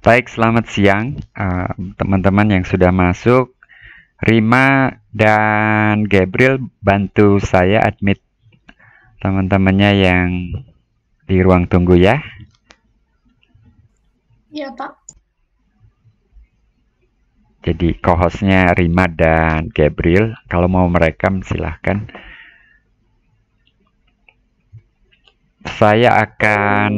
Baik, selamat siang eh, teman-teman uh, yang sudah masuk. Rima dan Gabriel bantu saya admit teman-temannya yang di ruang tunggu ya. Iya, Pak. Jadi co-hostnya Rima dan Gabriel. Kalau mau merekam silahkan. Saya akan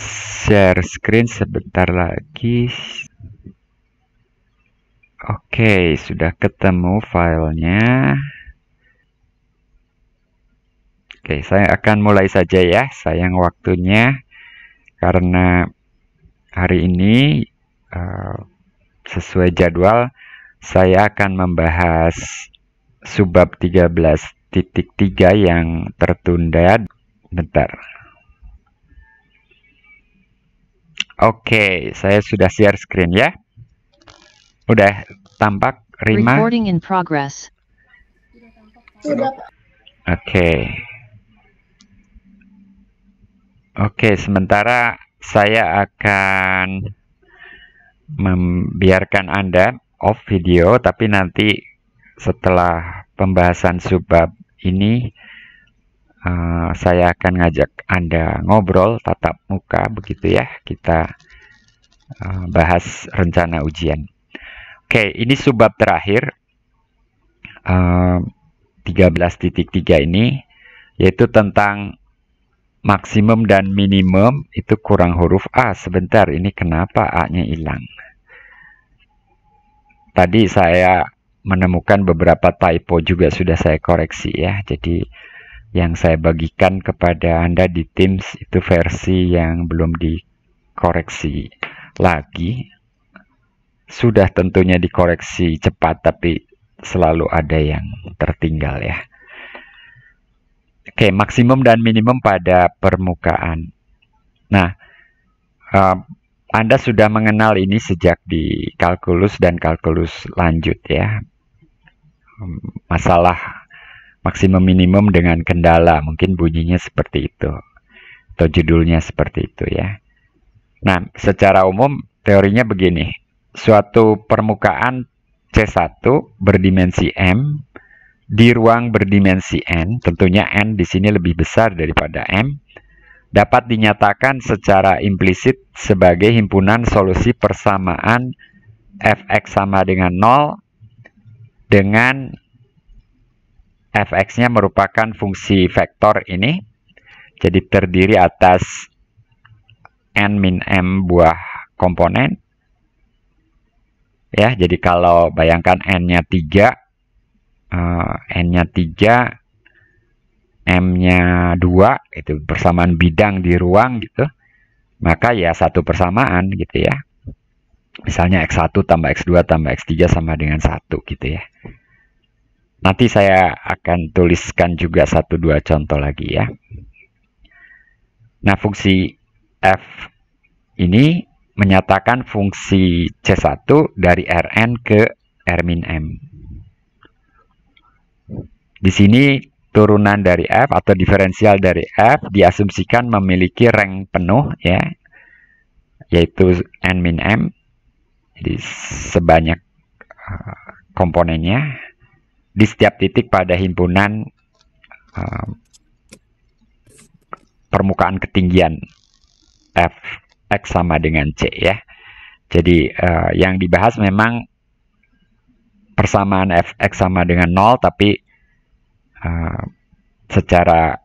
share screen sebentar lagi oke okay, sudah ketemu filenya oke okay, saya akan mulai saja ya sayang waktunya karena hari ini uh, sesuai jadwal saya akan membahas subbab 13.3 yang tertunda bentar Oke, saya sudah share screen ya. Udah tampak Rima? Recording in progress. Oke. Oke, sementara saya akan membiarkan Anda off video, tapi nanti setelah pembahasan subbab ini Eh, saya akan ngajak Anda ngobrol tatap muka begitu ya. Kita uh, bahas rencana ujian. Oke, ini subbab terakhir uh, eh, 13.3 ini yaitu tentang maksimum dan minimum itu kurang huruf A. Sebentar, ini kenapa A-nya hilang? Tadi saya menemukan beberapa typo juga sudah saya koreksi ya. Jadi yang saya bagikan kepada Anda di Teams itu versi yang belum dikoreksi lagi. Sudah tentunya dikoreksi cepat, tapi selalu ada yang tertinggal ya. Oke, maksimum dan minimum pada permukaan. Nah, uh, Anda sudah mengenal ini sejak di kalkulus dan kalkulus lanjut ya. Masalah maksimum minimum dengan kendala. Mungkin bunyinya seperti itu. Atau judulnya seperti itu ya. Nah, secara umum teorinya begini. Suatu permukaan C1 berdimensi M di ruang berdimensi N, tentunya N di sini lebih besar daripada M, dapat dinyatakan secara implisit sebagai himpunan solusi persamaan fx sama dengan 0 dengan fx-nya merupakan fungsi vektor ini. Jadi terdiri atas n min m buah komponen. Ya, jadi kalau bayangkan n-nya 3, uh, eh, n-nya 3, M-nya 2 itu persamaan bidang di ruang gitu. Maka ya satu persamaan gitu ya. Misalnya X1 tambah X2 tambah X3 sama dengan 1 gitu ya. Nanti saya akan tuliskan juga satu dua contoh lagi ya. Nah, fungsi f ini menyatakan fungsi C1 dari Rn ke R-M. Di sini turunan dari f atau diferensial dari f diasumsikan memiliki rank penuh ya, yaitu n min m, jadi sebanyak eh, komponennya di setiap titik pada himpunan uh, permukaan ketinggian F X sama dengan C ya. Jadi uh, yang dibahas memang persamaan Fx sama dengan 0 tapi uh, secara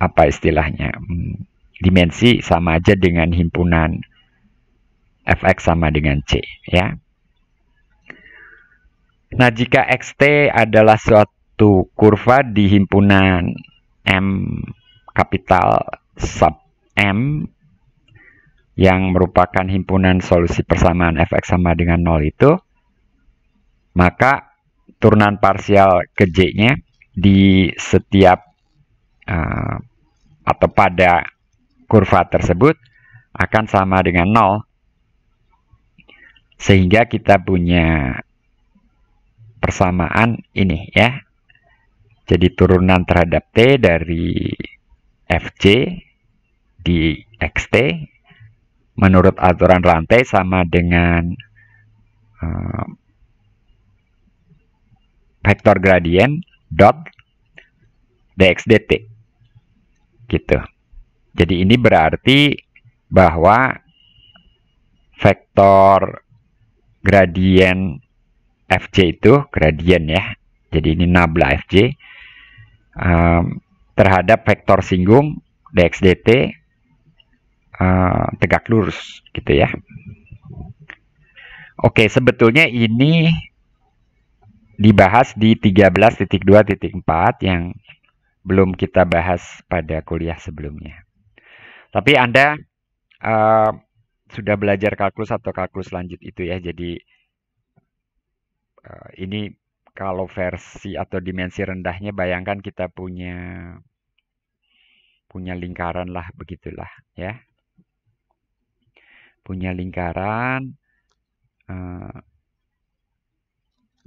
apa istilahnya hmm, dimensi sama aja dengan himpunan Fx sama dengan C ya. Nah, jika XT adalah suatu kurva di himpunan M kapital sub M yang merupakan himpunan solusi persamaan fx sama dengan 0 itu, maka turunan parsial ke J-nya di setiap uh, atau pada kurva tersebut akan sama dengan 0 sehingga kita punya persamaan ini ya. Jadi turunan terhadap T dari j di XT menurut aturan rantai sama dengan uh, vektor gradien dot dxdt gitu. Jadi ini berarti bahwa vektor gradien FC itu gradien ya. Jadi ini nabla FC um, ehm, terhadap vektor singgung dxdt uh, ehm, tegak lurus gitu ya. Oke, sebetulnya ini dibahas di 13.2.4 yang belum kita bahas pada kuliah sebelumnya. Tapi Anda uh, sudah belajar kalkulus atau kalkulus lanjut itu ya. Jadi Eh, ini kalau versi atau dimensi rendahnya bayangkan kita punya punya lingkaran lah begitulah ya punya lingkaran uh,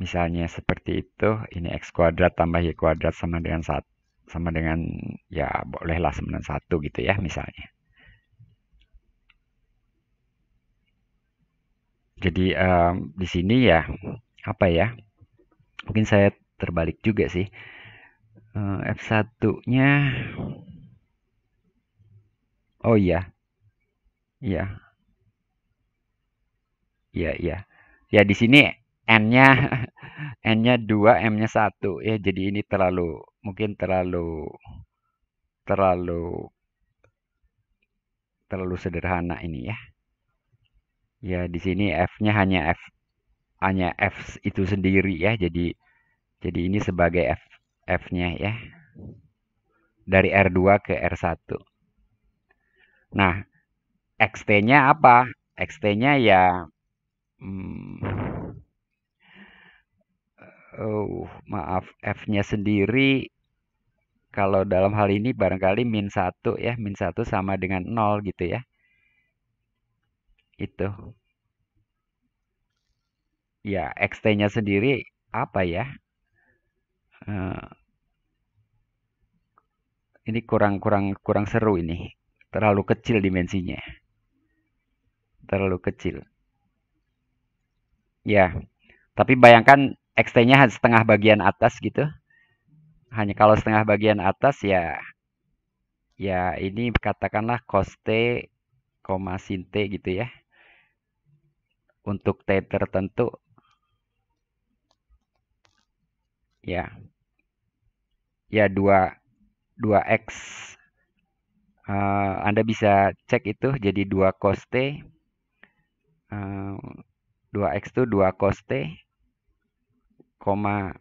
misalnya seperti itu ini x kuadrat tambah y kuadrat sama dengan satu sama dengan ya bolehlah sama dengan satu gitu ya misalnya jadi um, di sini ya apa ya? Mungkin saya terbalik juga sih. Eh, F1-nya Oh iya. Iya. Iya, iya. Ya di sini N-nya N-nya 2, M-nya 1 ya. Jadi ini terlalu mungkin terlalu terlalu terlalu sederhana ini ya. Ya di sini F-nya hanya F A-nya F itu sendiri ya. Jadi jadi ini sebagai F F-nya ya. Dari R2 ke R1. Nah, XT-nya apa? XT-nya ya hmm, oh, maaf F-nya sendiri kalau dalam hal ini barangkali min 1 ya, min 1 sama dengan 0 gitu ya. Itu ya XT-nya sendiri apa ya? Uh, ini kurang-kurang kurang seru ini. Terlalu kecil dimensinya. Terlalu kecil. Ya. Tapi bayangkan XT-nya setengah bagian atas gitu. Hanya kalau setengah bagian atas ya ya ini katakanlah cos T, sin T gitu ya. Untuk T tertentu ya ya 2 2x uh, Anda bisa cek itu jadi 2 cos t uh, 2x itu 2 cos t koma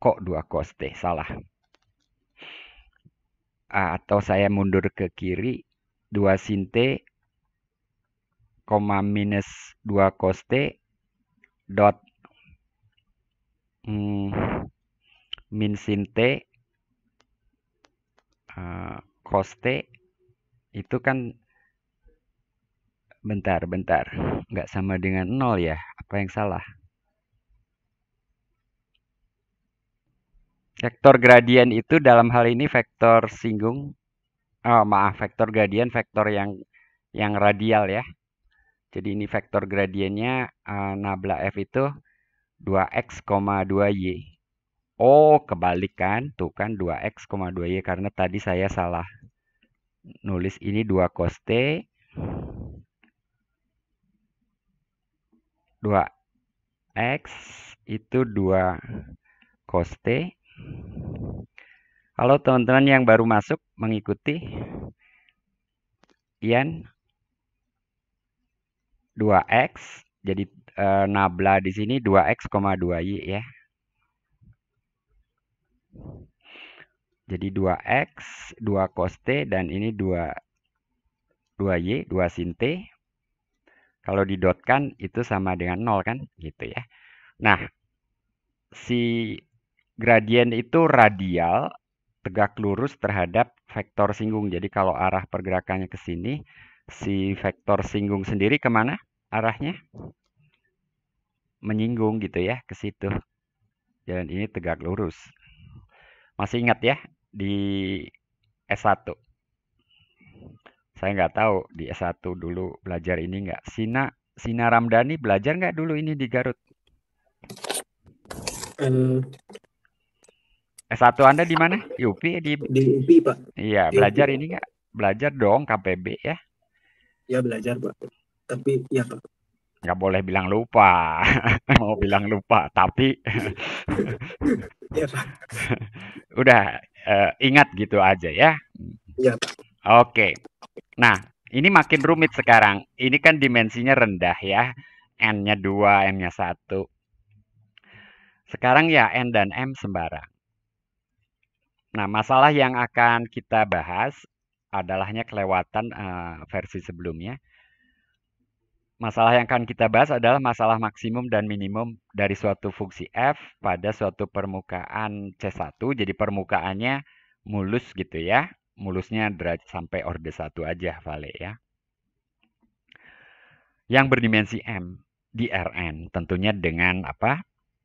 kok 2 cos t salah uh, atau saya mundur ke kiri 2 sin t koma minus 2 cos t dot hmm, min sin t uh, eh, cos t itu kan bentar bentar nggak sama dengan nol ya apa yang salah vektor gradien itu dalam hal ini vektor singgung oh maaf vektor gradien vektor yang yang radial ya jadi ini vektor gradiennya uh, nabla f itu 2x, 2y. Oh, kebalikan. Tuh kan 2x, 2y karena tadi saya salah nulis ini 2 cos t 2 x itu 2 cos t. Halo teman-teman yang baru masuk mengikuti Ian 2x jadi e, nabla di sini 2x, 2y ya. Jadi 2x, 2 cos t dan ini 2 2y, 2 sin t. Kalau didotkan itu sama dengan 0 kan gitu ya. Nah, si gradien itu radial tegak lurus terhadap vektor singgung. Jadi kalau arah pergerakannya ke sini, si vektor singgung sendiri kemana arahnya? menyinggung gitu ya ke situ. Jalan ini tegak lurus. Masih ingat ya di S1. Saya nggak tahu di S1 dulu belajar ini nggak. Sina Sina Ramdhani belajar nggak dulu ini di Garut? Um, eh. S1 Anda di mana? Di UPI di di UPI, Pak. Iya, di belajar UPI. ini nggak? Belajar dong KPB ya. Ya belajar, Pak. Tapi ya Pak nggak boleh bilang lupa mau iya. bilang lupa tapi iya, udah uh, ingat gitu aja ya iya oke nah ini makin rumit sekarang ini kan dimensinya rendah ya n-nya dua m-nya satu sekarang ya n dan m sembarang nah masalah yang akan kita bahas adalahnya kelewatan uh, versi sebelumnya masalah yang akan kita bahas adalah masalah maksimum dan minimum dari suatu fungsi f pada suatu permukaan C1. Jadi permukaannya mulus gitu ya. Mulusnya derajat sampai orde 1 aja, Vale ya. Yang berdimensi m di Rn tentunya dengan apa?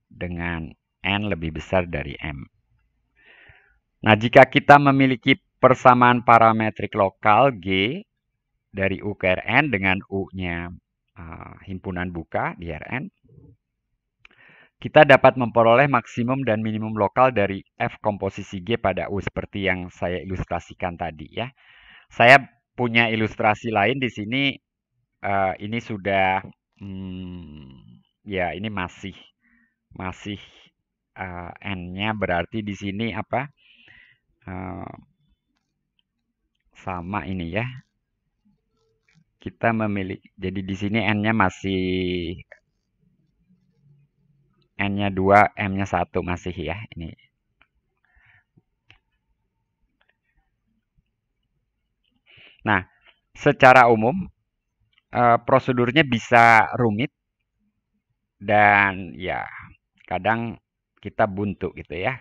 Dengan n lebih besar dari m. Nah, jika kita memiliki persamaan parametrik lokal G dari U ke Rn dengan U-nya Eh, himpunan buka di Rn, kita dapat memperoleh maksimum dan minimum lokal dari F komposisi G pada U seperti yang saya ilustrasikan tadi ya. Saya punya ilustrasi lain di sini, uh, ini sudah, hmm, ya ini masih, masih uh, N-nya berarti di sini apa, uh, sama ini ya, kita memiliki jadi di sini n-nya masih n-nya 2, m-nya 1 masih ya ini. Nah, secara umum uh, prosedurnya bisa rumit dan ya kadang kita buntu gitu ya.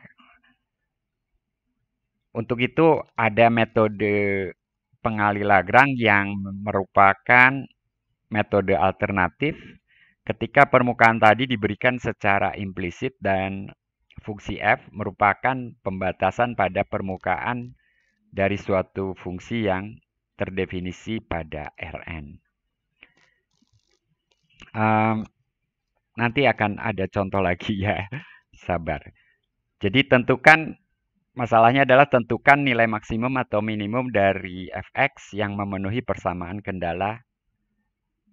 Untuk itu ada metode pengali Lagrange yang merupakan metode alternatif ketika permukaan tadi diberikan secara implisit dan fungsi f merupakan pembatasan pada permukaan dari suatu fungsi yang terdefinisi pada Rn. Um, nanti akan ada contoh lagi ya, sabar. Jadi tentukan Masalahnya adalah tentukan nilai maksimum atau minimum dari fx yang memenuhi persamaan kendala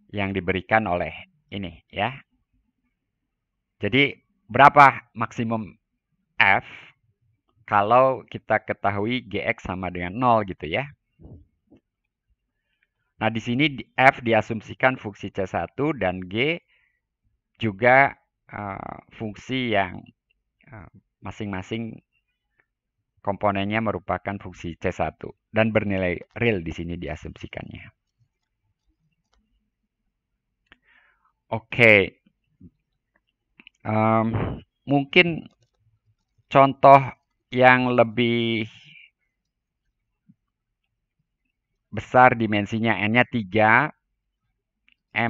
yang diberikan oleh ini ya. Jadi berapa maksimum f kalau kita ketahui gx sama dengan 0 gitu ya. Nah, di sini f diasumsikan fungsi C1 dan g juga uh, fungsi yang eh, masing-masing uh, masing -masing komponennya merupakan fungsi C1 dan bernilai real di sini diasumsikannya. Oke, okay. um, mungkin contoh yang lebih besar dimensinya n-nya 3,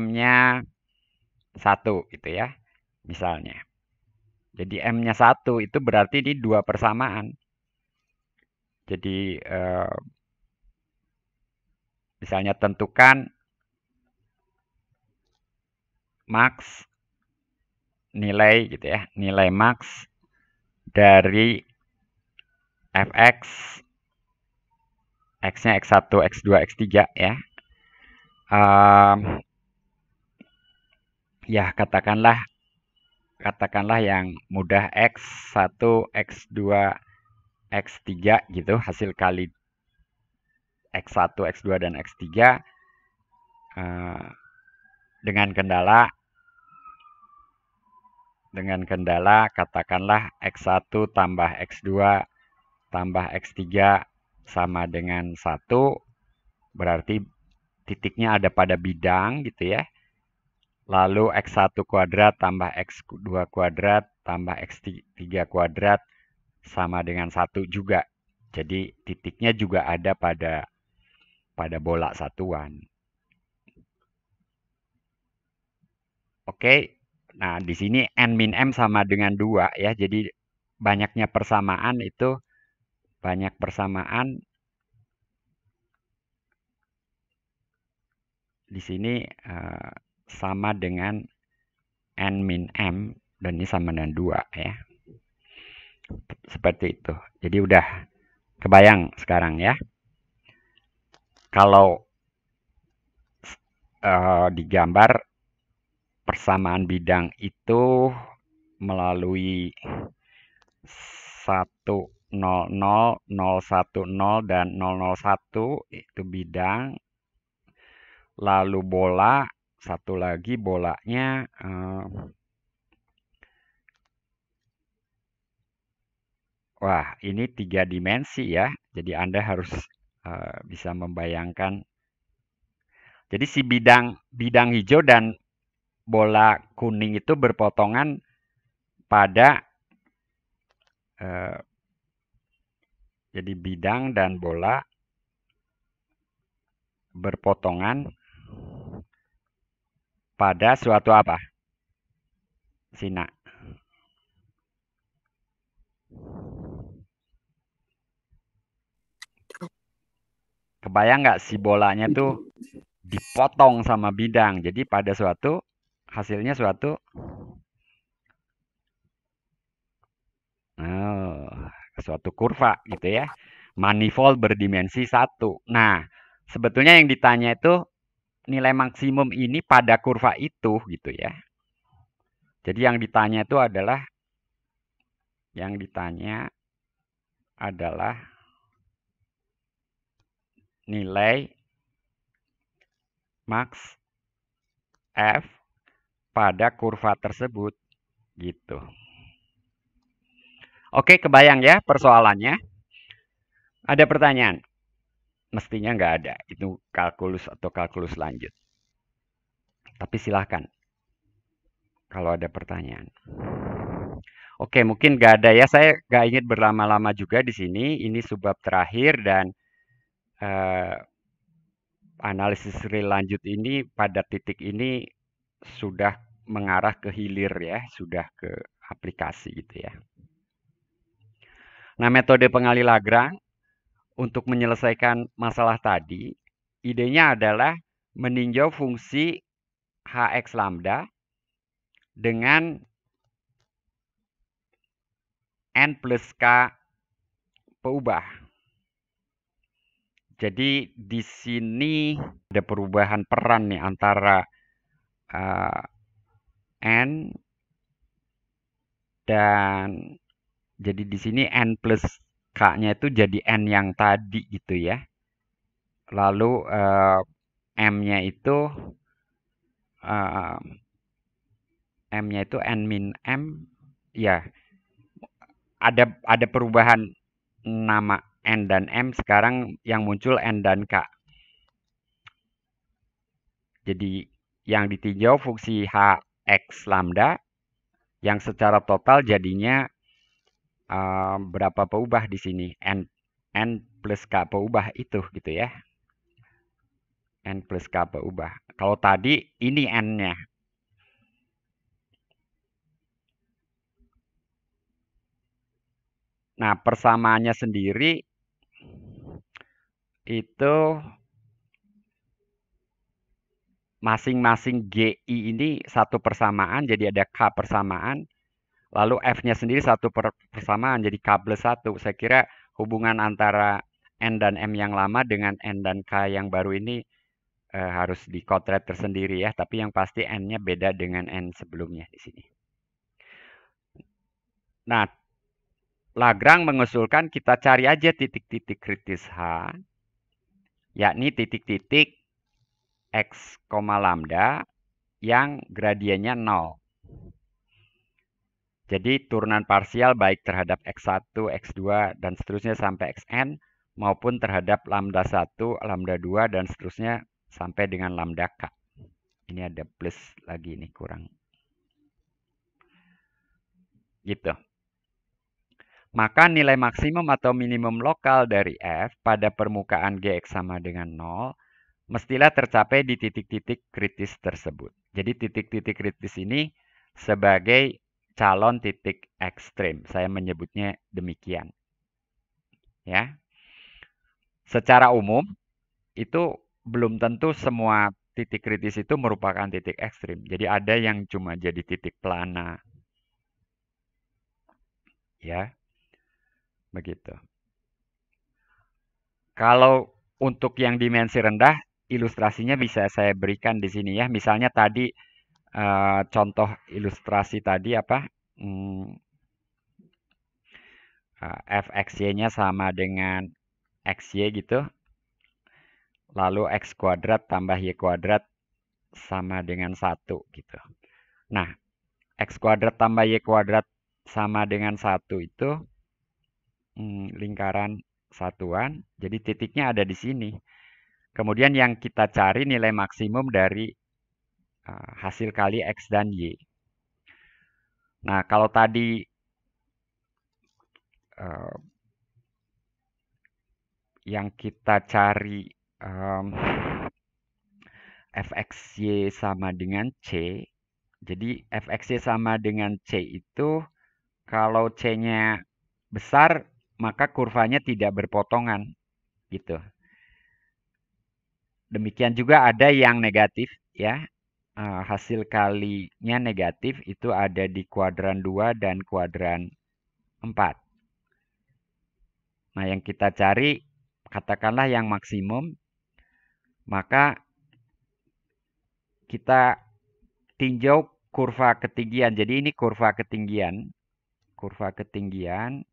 m-nya 1 gitu ya, misalnya. Jadi m-nya 1 itu berarti di dua persamaan jadi eh, misalnya tentukan max nilai gitu ya, nilai max dari fx x-nya x1, x2, x3 ya. Um, ya katakanlah katakanlah yang mudah x1, x2, X3 gitu, hasil kali X1, X2, dan X3 uh, eh, dengan kendala dengan kendala katakanlah X1 tambah X2 tambah X3 sama dengan 1 berarti titiknya ada pada bidang gitu ya. Lalu X1 kuadrat tambah X2 kuadrat tambah X3 kuadrat sama dengan satu juga. Jadi titiknya juga ada pada pada bola satuan. Oke, nah di sini n min m sama dengan dua ya. Jadi banyaknya persamaan itu banyak persamaan di sini eh, sama dengan n min m dan ini sama dengan dua ya seperti itu jadi udah kebayang sekarang ya kalau uh, digambar persamaan bidang itu melalui 100 010 dan 001 itu bidang lalu bola satu lagi bolanya uh, Wah, ini tiga dimensi ya. Jadi Anda harus uh, bisa membayangkan. Jadi si bidang bidang hijau dan bola kuning itu berpotongan pada uh, jadi bidang dan bola berpotongan pada suatu apa? Sina. kebayang nggak si bolanya tuh dipotong sama bidang. Jadi pada suatu hasilnya suatu oh, suatu kurva gitu ya. Manifold berdimensi satu. Nah, sebetulnya yang ditanya itu nilai maksimum ini pada kurva itu gitu ya. Jadi yang ditanya itu adalah yang ditanya adalah nilai max F pada kurva tersebut gitu. Oke, kebayang ya persoalannya. Ada pertanyaan? Mestinya nggak ada. Itu kalkulus atau kalkulus lanjut. Tapi silahkan. Kalau ada pertanyaan. Oke, mungkin nggak ada ya. Saya nggak ingin berlama-lama juga di sini. Ini subbab terakhir dan eh, analisis real lanjut ini pada titik ini sudah mengarah ke hilir ya, sudah ke aplikasi gitu ya. Nah, metode pengali Lagrang untuk menyelesaikan masalah tadi, idenya adalah meninjau fungsi hx lambda dengan n plus k peubah. Jadi di sini ada perubahan peran nih antara uh, n dan jadi di sini n plus k-nya itu jadi n yang tadi gitu ya. Lalu uh, m-nya itu uh, m-nya itu n min m ya. Ada ada perubahan nama N dan M sekarang yang muncul N dan K. Jadi yang ditinjau fungsi HX lambda yang secara total jadinya uh, berapa peubah di sini N N plus K peubah itu gitu ya. N plus K peubah. Kalau tadi ini N-nya. Nah, persamaannya sendiri itu masing-masing GI ini satu persamaan, jadi ada K persamaan. Lalu F-nya sendiri satu persamaan, jadi K plus 1. Saya kira hubungan antara N dan M yang lama dengan N dan K yang baru ini e, harus dikotret tersendiri ya. Tapi yang pasti N-nya beda dengan N sebelumnya di sini. Nah, Lagrang mengusulkan kita cari aja titik-titik kritis H yakni titik-titik x, lambda yang gradiennya 0. Jadi turunan parsial baik terhadap x1, x2, dan seterusnya sampai xn maupun terhadap lambda 1, lambda 2, dan seterusnya sampai dengan lambda k. Ini ada plus lagi, ini kurang. Gitu. Maka nilai maksimum atau minimum lokal dari f pada permukaan gx sama dengan 0 mestilah tercapai di titik-titik kritis tersebut. Jadi titik-titik kritis ini sebagai calon titik ekstrim. Saya menyebutnya demikian. Ya. Secara umum itu belum tentu semua titik kritis itu merupakan titik ekstrim. Jadi ada yang cuma jadi titik pelana. Ya. Begitu. Kalau untuk yang dimensi rendah, ilustrasinya bisa saya berikan di sini ya. Misalnya tadi eh, contoh ilustrasi tadi apa? Hmm, eh, fxy-nya sama dengan xy gitu. Lalu x kuadrat tambah y kuadrat sama dengan satu gitu. Nah, x kuadrat tambah y kuadrat sama dengan satu itu hmm, lingkaran satuan. Jadi titiknya ada di sini. Kemudian yang kita cari nilai maksimum dari uh, hasil kali X dan Y. Nah, kalau tadi uh, yang kita cari um, eh, fxy sama dengan c, jadi fxy sama dengan c itu kalau c-nya besar maka kurvanya tidak berpotongan gitu. Demikian juga ada yang negatif ya. Eh, hasil kalinya negatif itu ada di kuadran 2 dan kuadran 4. Nah, yang kita cari katakanlah yang maksimum maka kita tinjau kurva ketinggian. Jadi ini kurva ketinggian. Kurva ketinggian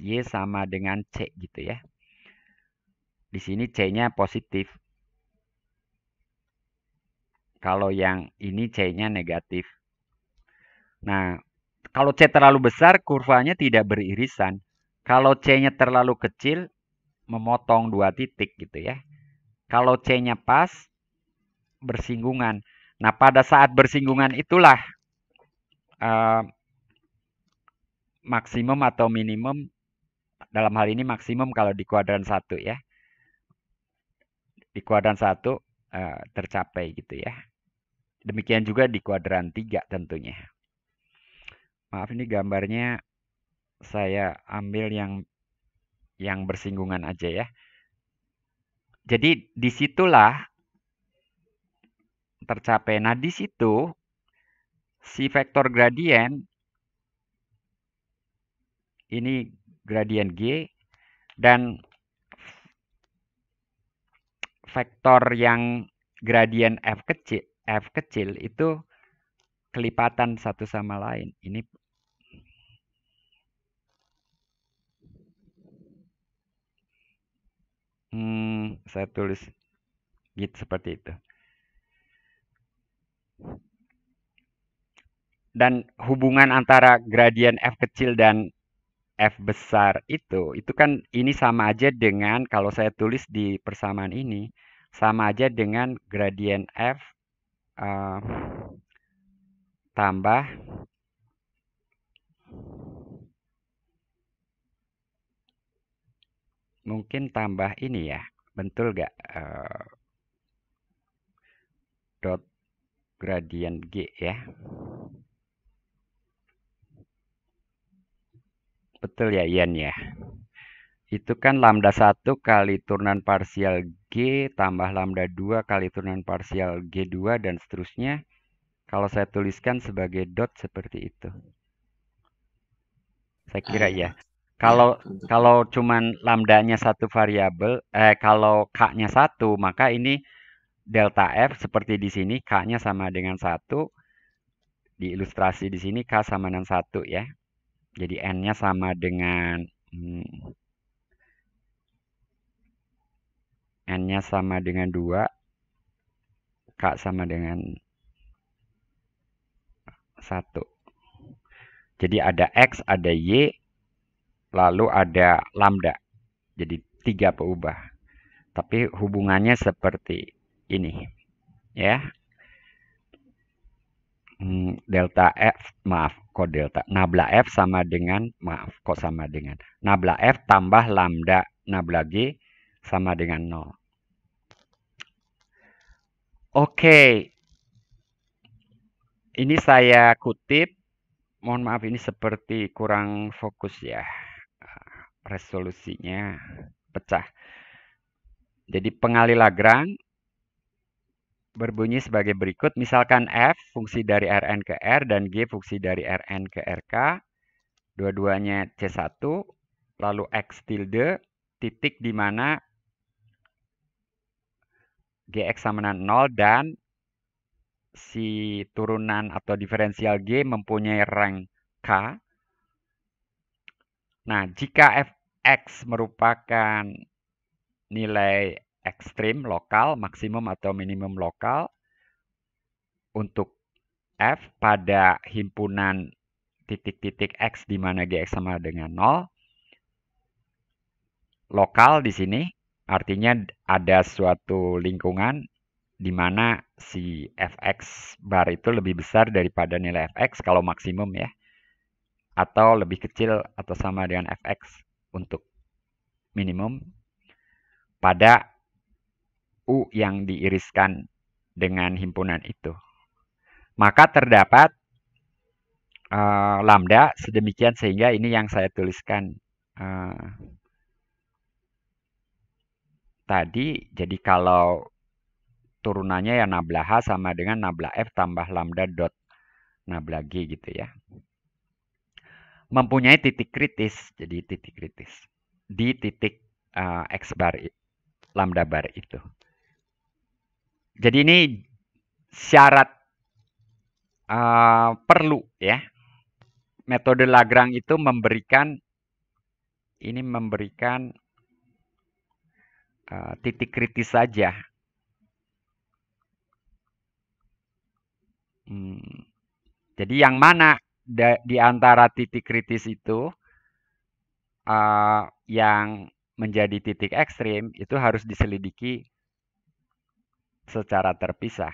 y sama dengan c gitu ya. Di sini c-nya positif. Kalau yang ini c-nya negatif. Nah, kalau c terlalu besar kurvanya tidak beririsan. Kalau c-nya terlalu kecil memotong dua titik gitu ya. Kalau c-nya pas bersinggungan. Nah, pada saat bersinggungan itulah uh, maksimum atau minimum dalam hal ini maksimum kalau di kuadran satu ya di kuadran satu eh, tercapai gitu ya demikian juga di kuadran tiga tentunya maaf ini gambarnya saya ambil yang yang bersinggungan aja ya jadi disitulah tercapai nah di situ si vektor gradien ini gradien G dan vektor yang gradien F kecil F kecil itu kelipatan satu sama lain. Ini Hmm, saya tulis git seperti itu. Dan hubungan antara gradien F kecil dan F besar itu, itu kan ini sama aja dengan kalau saya tulis di persamaan ini, sama aja dengan gradien F uh, tambah mungkin tambah ini ya, betul gak? Uh, eh, dot gradien G ya. Betul ya Ian ya. Itu kan lambda satu kali turunan parsial G tambah lambda dua kali turunan parsial G2 dan seterusnya. Kalau saya tuliskan sebagai dot seperti itu. Saya ah, kira iya. ya. Kalau kalau cuman lambdanya satu variabel, eh kalau k-nya satu, maka ini delta f seperti di sini k-nya sama dengan satu. Di ilustrasi di sini k sama dengan satu ya. Jadi N-nya sama dengan hmm, N-nya sama dengan 2, K sama dengan 1. Jadi ada X, ada Y, lalu ada lambda. Jadi tiga peubah. Tapi hubungannya seperti ini. Ya. Hmm, delta F, maaf, kod delta. Nabla F sama dengan, maaf, kok sama dengan. Nabla F tambah lambda nabla G sama dengan 0. Oke. Ini saya kutip. Mohon maaf ini seperti kurang fokus ya. Resolusinya pecah. Jadi pengali Lagrange berbunyi sebagai berikut. Misalkan F fungsi dari Rn ke R dan G fungsi dari Rn ke RK. Dua-duanya C1. Lalu X tilde titik di mana Gx sama dengan 0 dan si turunan atau diferensial G mempunyai rank K. Nah, jika Fx merupakan nilai ekstrim lokal, maksimum atau minimum lokal untuk F pada himpunan titik-titik X di mana GX sama dengan 0. Lokal di sini artinya ada suatu lingkungan di mana si fx bar itu lebih besar daripada nilai fx kalau maksimum ya. Atau lebih kecil atau sama dengan fx untuk minimum pada U yang diiriskan dengan himpunan itu. Maka terdapat uh, lambda sedemikian sehingga ini yang saya tuliskan uh, tadi. Jadi kalau turunannya ya nabla H sama dengan nabla F tambah lambda dot nabla G gitu ya. Mempunyai titik kritis, jadi titik kritis di titik uh, X bar lambda bar itu. Jadi ini syarat uh, perlu ya. Metode Lagrang itu memberikan ini memberikan uh, titik kritis saja. Hmm. Jadi yang mana di antara titik kritis itu uh, yang menjadi titik ekstrim itu harus diselidiki secara terpisah.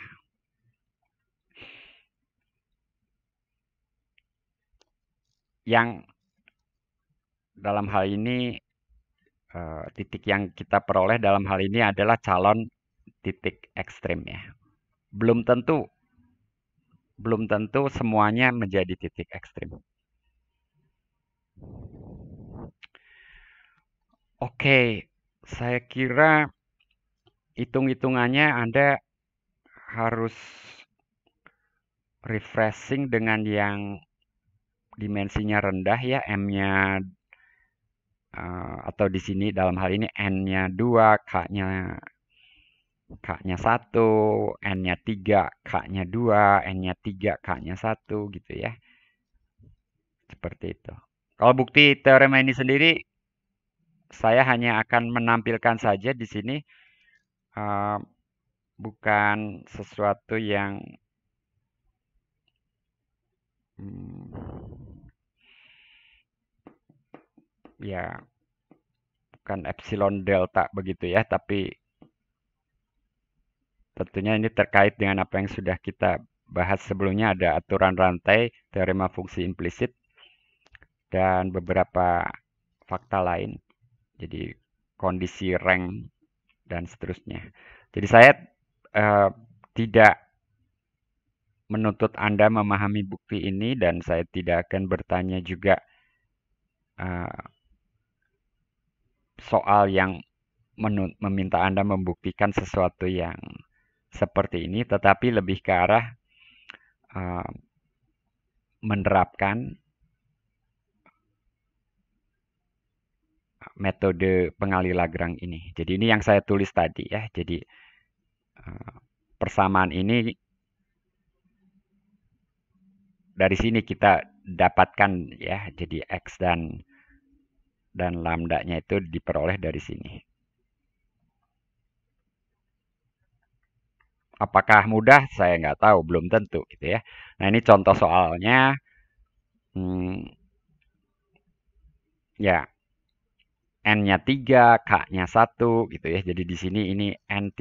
Yang dalam hal ini eh, titik yang kita peroleh dalam hal ini adalah calon titik ekstrim ya. Belum tentu belum tentu semuanya menjadi titik ekstrim. Oke, okay, saya kira hitung-hitungannya Anda harus refreshing dengan yang dimensinya rendah ya M-nya eh, atau di sini dalam hal ini N-nya 2, K-nya K-nya 1, N-nya 3, K-nya 2, N-nya 3, K-nya 1 gitu ya. Seperti itu. Kalau bukti teorema ini sendiri saya hanya akan menampilkan saja di sini uh, bukan sesuatu yang hmm, ya bukan epsilon delta begitu ya, tapi tentunya ini terkait dengan apa yang sudah kita bahas sebelumnya ada aturan rantai, teorema fungsi implisit dan beberapa fakta lain. Jadi kondisi rank dan seterusnya. Jadi saya uh, tidak menuntut Anda memahami bukti ini dan saya tidak akan bertanya juga uh, soal yang meminta Anda membuktikan sesuatu yang seperti ini, tetapi lebih ke arah uh, menerapkan metode pengali Lagrange ini. Jadi ini yang saya tulis tadi ya. Jadi eh, persamaan ini dari sini kita dapatkan ya. Jadi x dan dan lambdanya itu diperoleh dari sini. Apakah mudah? Saya nggak tahu, belum tentu gitu ya. Nah ini contoh soalnya. Hmm, ya, N-nya 3, K-nya 1 gitu ya. Jadi di sini ini N3,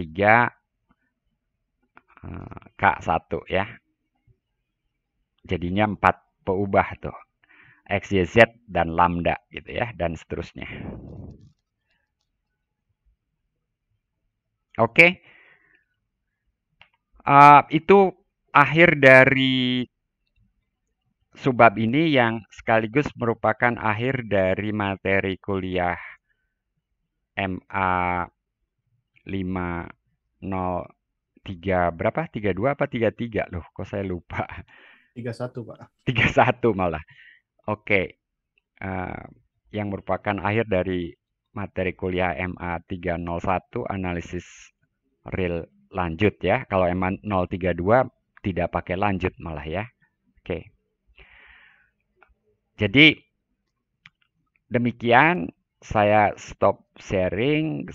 eh, K1 ya. Jadinya 4 peubah tuh. X, Y, Z, dan lambda gitu ya. Dan seterusnya. Oke. Okay. Uh, eh, itu akhir dari subbab ini yang sekaligus merupakan akhir dari materi kuliah MA 503 berapa? 32 apa 33? Loh, kok saya lupa. 31, Pak. 31 malah. Oke. Okay. Uh, eh, yang merupakan akhir dari materi kuliah MA 301 analisis real lanjut ya. Kalau MA 032 tidak pakai lanjut malah ya. Oke. Okay. Jadi demikian saya stop sharing